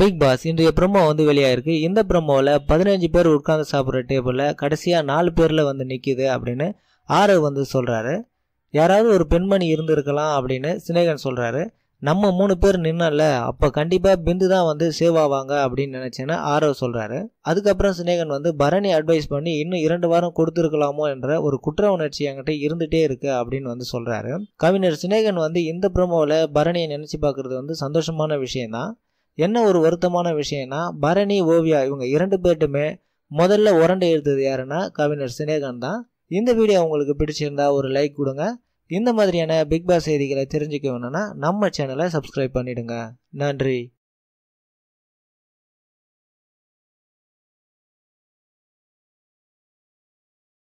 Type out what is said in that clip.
big pass இன்றைய promo வந்து வெளியாயிருக்கு இந்த ப்ரொமோவில் பதினஞ்சு பேர் உட்காந்து சாப்பிட்ற டேபிளில் கடைசியாக நாலு பேரில் வந்து நிற்கிது அப்படின்னு ஆறு வந்து சொல்கிறாரு யாராவது ஒரு பெண்மணி இருந்திருக்கலாம் அப்படின்னு சினேகன் சொல்கிறாரு நம்ம மூணு பேர் நின்னல அப்போ கண்டிப்பாக பிந்து தான் வந்து சேவ் ஆவாங்க அப்படின்னு நினச்சேன்னு ஆரவ் சொல்கிறாரு அதுக்கப்புறம் சினேகன் வந்து பரணி அட்வைஸ் பண்ணி இன்னும் இரண்டு வாரம் கொடுத்துருக்கலாமோ என்ற ஒரு குற்ற உணர்ச்சி என்கிட்ட இருந்துகிட்டே இருக்குது அப்படின்னு வந்து சொல்கிறாரு கவிஞர் சினேகன் வந்து இந்த ப்ரோமோவில் பரணியை நினச்சி பார்க்குறது வந்து சந்தோஷமான விஷயம்தான் என்ன ஒரு வருத்தமான விஷயம்னா பரணி ஓவியா இவங்க இரண்டு பேர்ட்டுமே முதல்ல உரண்டை எடுத்தது யாருன்னா கவிஞர் சினேகன் தான் இந்த வீடியோ உங்களுக்கு பிடிச்சிருந்தா ஒரு லைக் கொடுங்க இந்த மாதிரியான பிக் பாஸ் செய்திகளை தெரிஞ்சுக்க வேணும்னா நம்ம சேனலை சப்ஸ்கிரைப் பண்ணிடுங்க நன்றி